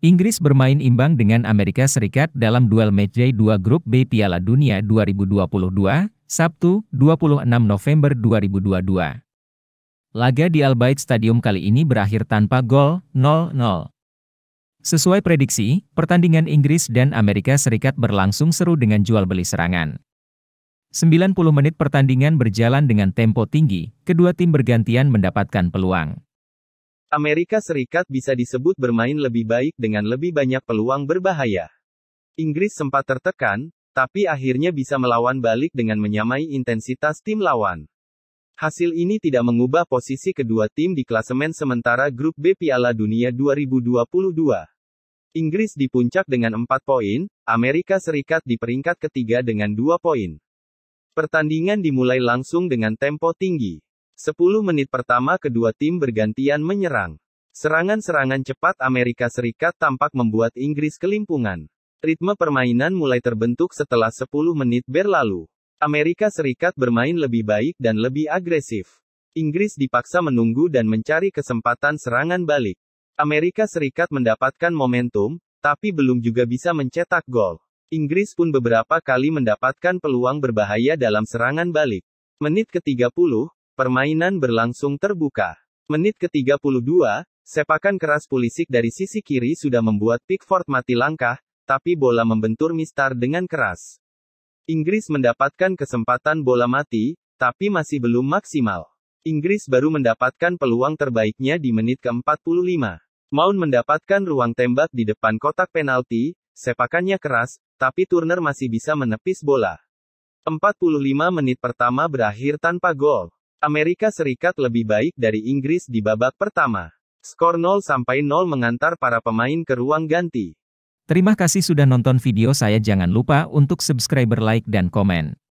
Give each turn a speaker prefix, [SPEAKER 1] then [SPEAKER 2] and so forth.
[SPEAKER 1] Inggris bermain imbang dengan Amerika Serikat dalam duel matchday 2 Grup B Piala Dunia 2022, Sabtu, 26 November 2022. Laga di Al Stadium kali ini berakhir tanpa gol, 0-0. Sesuai prediksi, pertandingan Inggris dan Amerika Serikat berlangsung seru dengan jual-beli serangan. 90 menit pertandingan berjalan dengan tempo tinggi, kedua tim bergantian mendapatkan peluang.
[SPEAKER 2] Amerika Serikat bisa disebut bermain lebih baik dengan lebih banyak peluang berbahaya. Inggris sempat tertekan, tapi akhirnya bisa melawan balik dengan menyamai intensitas tim lawan. Hasil ini tidak mengubah posisi kedua tim di klasemen sementara grup B Piala Dunia 2022. Inggris di puncak dengan 4 poin, Amerika Serikat di peringkat ketiga dengan 2 poin. Pertandingan dimulai langsung dengan tempo tinggi. 10 menit pertama kedua tim bergantian menyerang. Serangan-serangan cepat Amerika Serikat tampak membuat Inggris kelimpungan. Ritme permainan mulai terbentuk setelah 10 menit berlalu. Amerika Serikat bermain lebih baik dan lebih agresif. Inggris dipaksa menunggu dan mencari kesempatan serangan balik. Amerika Serikat mendapatkan momentum, tapi belum juga bisa mencetak gol. Inggris pun beberapa kali mendapatkan peluang berbahaya dalam serangan balik. Menit ke-30, Permainan berlangsung terbuka. Menit ke-32, sepakan keras Pulisic dari sisi kiri sudah membuat Pickford mati langkah, tapi bola membentur Mistar dengan keras. Inggris mendapatkan kesempatan bola mati, tapi masih belum maksimal. Inggris baru mendapatkan peluang terbaiknya di menit ke-45. Mount mendapatkan ruang tembak di depan kotak penalti, sepakannya keras, tapi Turner masih bisa menepis bola. 45 menit pertama berakhir tanpa gol. Amerika Serikat lebih baik dari Inggris di babak pertama. Skor 0 sampai 0 mengantar para pemain ke ruang ganti.
[SPEAKER 1] Terima kasih sudah nonton video saya jangan lupa untuk subscriber like dan komen.